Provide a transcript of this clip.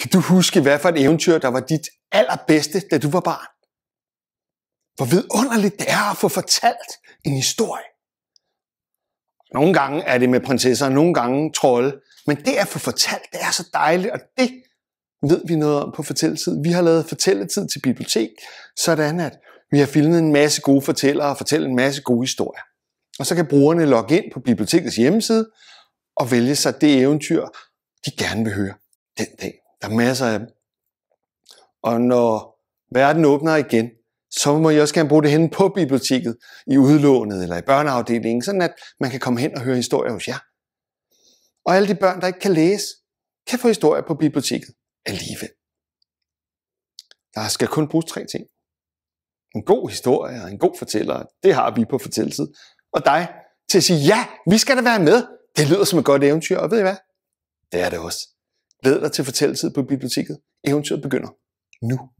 Kan du huske, hvad for et eventyr, der var dit allerbedste, da du var barn? Hvor vidunderligt det er at få fortalt en historie. Nogle gange er det med prinsesser, nogle gange trolde. Men det at få fortalt, det er så dejligt, og det ved vi noget om på fortælletid. Vi har lavet fortælletid til bibliotek, sådan at vi har filmet en masse gode fortællere og fortalt en masse gode historier. Og så kan brugerne logge ind på bibliotekets hjemmeside og vælge sig det eventyr, de gerne vil høre den dag. Der er masser af dem. Og når verden åbner igen, så må jeg også gerne bruge det henne på biblioteket, i udlånet eller i børneafdelingen, sådan at man kan komme hen og høre historier hos jer. Og alle de børn, der ikke kan læse, kan få historier på biblioteket alligevel. Der skal kun bruges tre ting. En god historie og en god fortæller, det har vi på fortælletid. Og dig til at sige, ja, vi skal da være med. Det lyder som et godt eventyr, og ved I hvad? Det er det også. Glæd dig til fortælletid på biblioteket. Eventyret begynder nu.